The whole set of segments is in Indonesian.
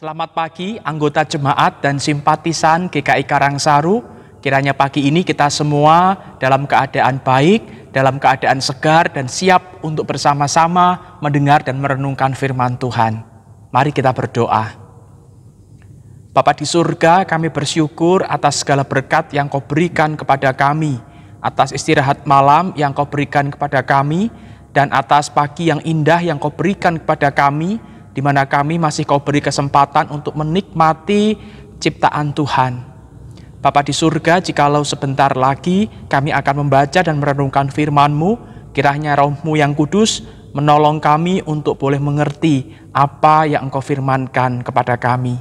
Selamat pagi anggota jemaat dan simpatisan GKI Karangsaru. Kiranya pagi ini kita semua dalam keadaan baik dalam keadaan segar dan siap untuk bersama-sama mendengar dan merenungkan firman Tuhan. Mari kita berdoa. Bapa di surga, kami bersyukur atas segala berkat yang kau berikan kepada kami, atas istirahat malam yang kau berikan kepada kami, dan atas pagi yang indah yang kau berikan kepada kami, di mana kami masih kau beri kesempatan untuk menikmati ciptaan Tuhan. Bapa di surga, jikalau sebentar lagi kami akan membaca dan merenungkan firman-Mu, kiranya rohmu yang kudus menolong kami untuk boleh mengerti apa yang engkau firmankan kepada kami.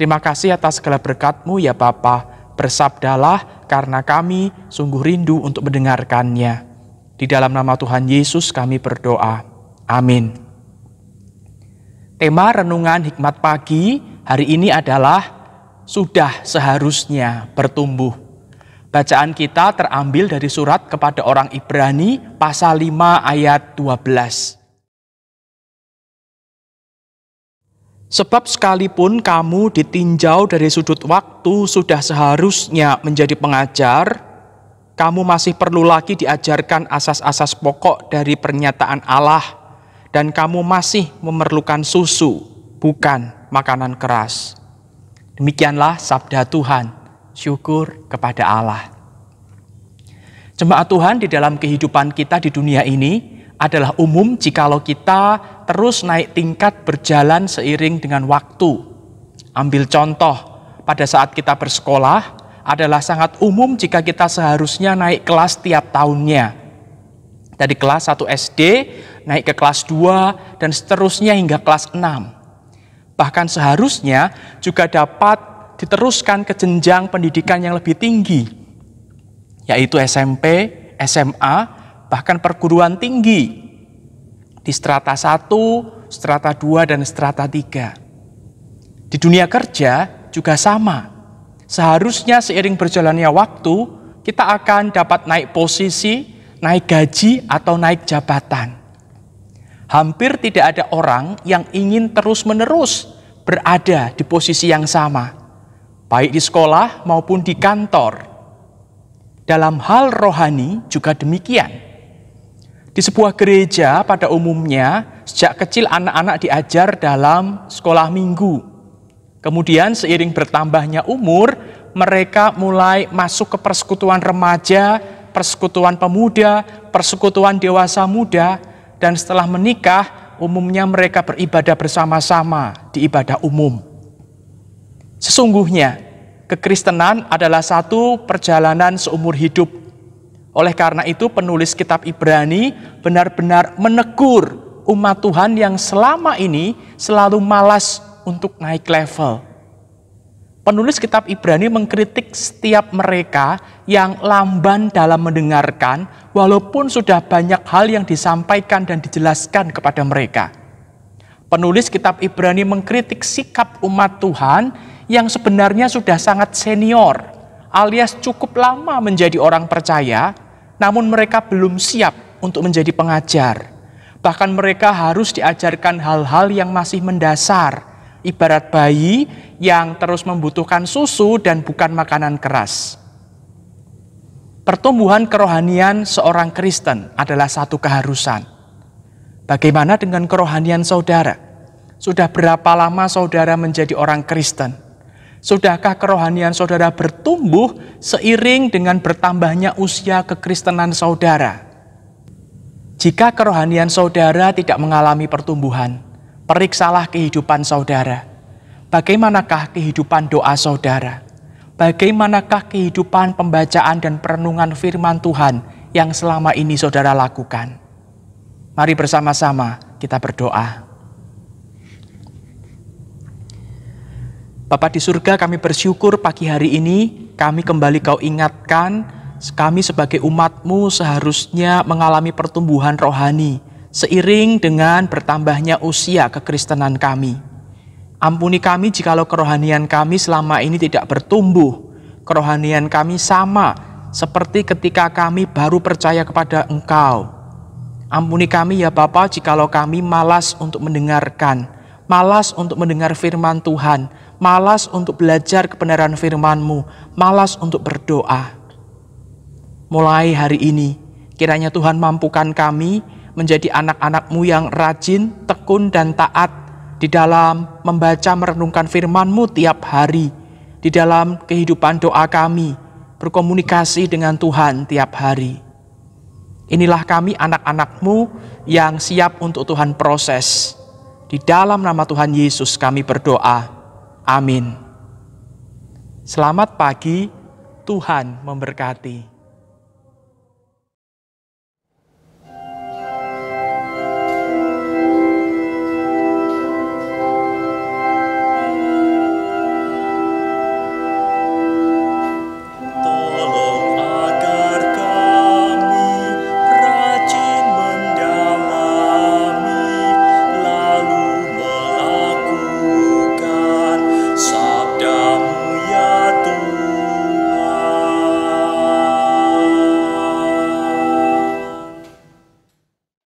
Terima kasih atas segala berkat-Mu ya Bapa. Bersabdalah karena kami sungguh rindu untuk mendengarkannya. Di dalam nama Tuhan Yesus kami berdoa. Amin. Tema renungan hikmat pagi hari ini adalah sudah seharusnya bertumbuh. Bacaan kita terambil dari surat kepada orang Ibrani pasal 5 ayat 12. Sebab sekalipun kamu ditinjau dari sudut waktu sudah seharusnya menjadi pengajar, kamu masih perlu lagi diajarkan asas-asas pokok dari pernyataan Allah dan kamu masih memerlukan susu, bukan makanan keras. Demikianlah sabda Tuhan. Syukur kepada Allah. Jemaat Tuhan di dalam kehidupan kita di dunia ini adalah umum jikalau kita terus naik tingkat berjalan seiring dengan waktu. Ambil contoh, pada saat kita bersekolah adalah sangat umum jika kita seharusnya naik kelas tiap tahunnya. Dari kelas 1 SD, naik ke kelas 2, dan seterusnya hingga kelas 6 bahkan seharusnya juga dapat diteruskan ke jenjang pendidikan yang lebih tinggi, yaitu SMP, SMA, bahkan perguruan tinggi di strata 1, strata 2, dan strata 3. Di dunia kerja juga sama. Seharusnya seiring berjalannya waktu, kita akan dapat naik posisi, naik gaji, atau naik jabatan. Hampir tidak ada orang yang ingin terus-menerus berada di posisi yang sama, baik di sekolah maupun di kantor. Dalam hal rohani juga demikian. Di sebuah gereja pada umumnya, sejak kecil anak-anak diajar dalam sekolah minggu. Kemudian seiring bertambahnya umur, mereka mulai masuk ke persekutuan remaja, persekutuan pemuda, persekutuan dewasa muda, dan setelah menikah umumnya mereka beribadah bersama-sama di ibadah umum. Sesungguhnya, kekristenan adalah satu perjalanan seumur hidup. Oleh karena itu, penulis kitab Ibrani benar-benar menegur umat Tuhan yang selama ini selalu malas untuk naik level Penulis kitab Ibrani mengkritik setiap mereka yang lamban dalam mendengarkan walaupun sudah banyak hal yang disampaikan dan dijelaskan kepada mereka. Penulis kitab Ibrani mengkritik sikap umat Tuhan yang sebenarnya sudah sangat senior alias cukup lama menjadi orang percaya namun mereka belum siap untuk menjadi pengajar. Bahkan mereka harus diajarkan hal-hal yang masih mendasar – ibarat bayi yang terus membutuhkan susu dan bukan makanan keras. Pertumbuhan kerohanian seorang Kristen adalah satu keharusan. Bagaimana dengan kerohanian saudara? Sudah berapa lama saudara menjadi orang Kristen? Sudahkah kerohanian saudara bertumbuh seiring dengan bertambahnya usia kekristenan saudara? Jika kerohanian saudara tidak mengalami pertumbuhan, Periksalah kehidupan saudara. Bagaimanakah kehidupan doa saudara? Bagaimanakah kehidupan pembacaan dan perenungan firman Tuhan yang selama ini saudara lakukan? Mari bersama-sama kita berdoa. Bapak di surga kami bersyukur pagi hari ini kami kembali kau ingatkan kami sebagai umatmu seharusnya mengalami pertumbuhan rohani seiring dengan bertambahnya usia kekristenan kami. Ampuni kami jikalau kerohanian kami selama ini tidak bertumbuh. Kerohanian kami sama seperti ketika kami baru percaya kepada Engkau. Ampuni kami ya Bapa jikalau kami malas untuk mendengarkan, malas untuk mendengar firman Tuhan, malas untuk belajar kebenaran firman-Mu, malas untuk berdoa. Mulai hari ini, kiranya Tuhan mampukan kami menjadi anak-anakmu yang rajin, tekun, dan taat di dalam membaca merenungkan FirmanMu tiap hari, di dalam kehidupan doa kami, berkomunikasi dengan Tuhan tiap hari. Inilah kami anak-anakmu yang siap untuk Tuhan proses. Di dalam nama Tuhan Yesus kami berdoa. Amin. Selamat pagi, Tuhan memberkati.